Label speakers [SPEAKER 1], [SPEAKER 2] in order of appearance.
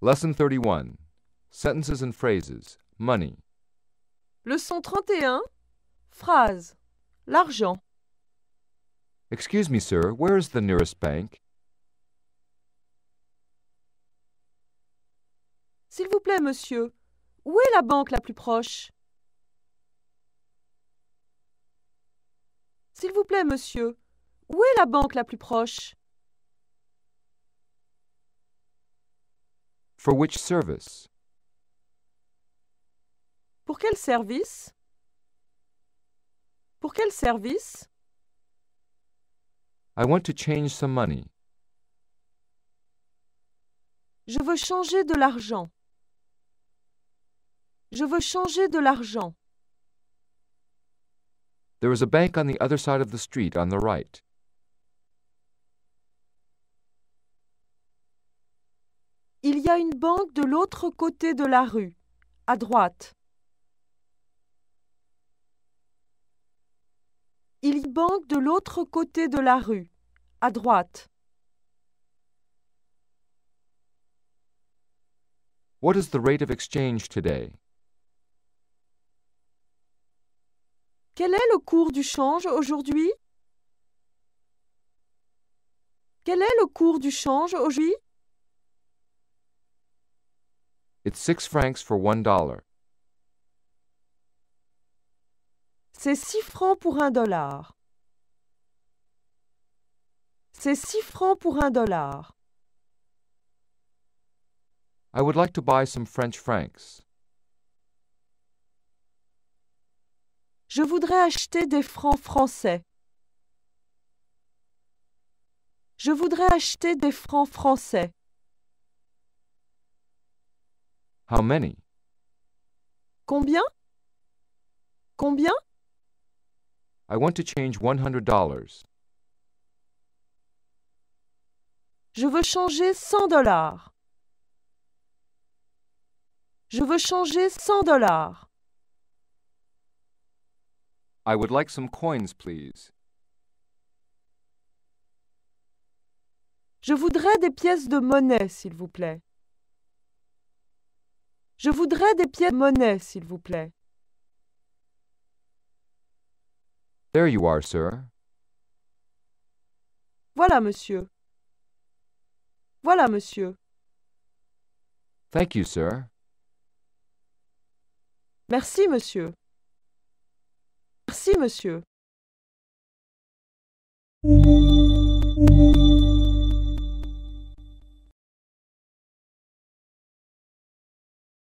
[SPEAKER 1] Lesson 31 Sentences and Phrases Money
[SPEAKER 2] Leçon 31 Phrase L'argent
[SPEAKER 1] Excuse me, sir, where is the nearest bank?
[SPEAKER 2] S'il vous plaît, monsieur, où est la banque la plus proche? S'il vous plaît, monsieur, où est la banque la plus proche?
[SPEAKER 1] For which service?
[SPEAKER 2] Pour quel service? Pour quel service?
[SPEAKER 1] I want to change some money.
[SPEAKER 2] Je veux changer de l'argent. Je veux changer de l'argent.
[SPEAKER 1] There is a bank on the other side of the street on the right.
[SPEAKER 2] Il y a une banque de l'autre côté de la rue, à droite. Il y a banque de l'autre côté de la rue, à droite.
[SPEAKER 1] What is the rate of exchange today?
[SPEAKER 2] Quel est le cours du change aujourd'hui? Quel est le cours du change aujourd'hui?
[SPEAKER 1] It's six francs for dollar.
[SPEAKER 2] C'est 6 francs pour un dollar. C'est six francs pour un dollar.
[SPEAKER 1] I would like to buy some French francs.
[SPEAKER 2] Je voudrais acheter des francs français. Je voudrais acheter des francs français. How many? Combien? Combien?
[SPEAKER 1] I want to change one hundred dollars.
[SPEAKER 2] Je veux changer cent dollars. Je veux changer cent dollars.
[SPEAKER 1] I would like some coins, please.
[SPEAKER 2] Je voudrais des pièces de monnaie, s'il vous plaît. Je voudrais des pièces de monnaie, s'il vous plaît.
[SPEAKER 1] There you are, sir.
[SPEAKER 2] Voilà, monsieur. Voilà, monsieur.
[SPEAKER 1] Thank you, sir.
[SPEAKER 2] Merci, monsieur. Merci,
[SPEAKER 1] monsieur.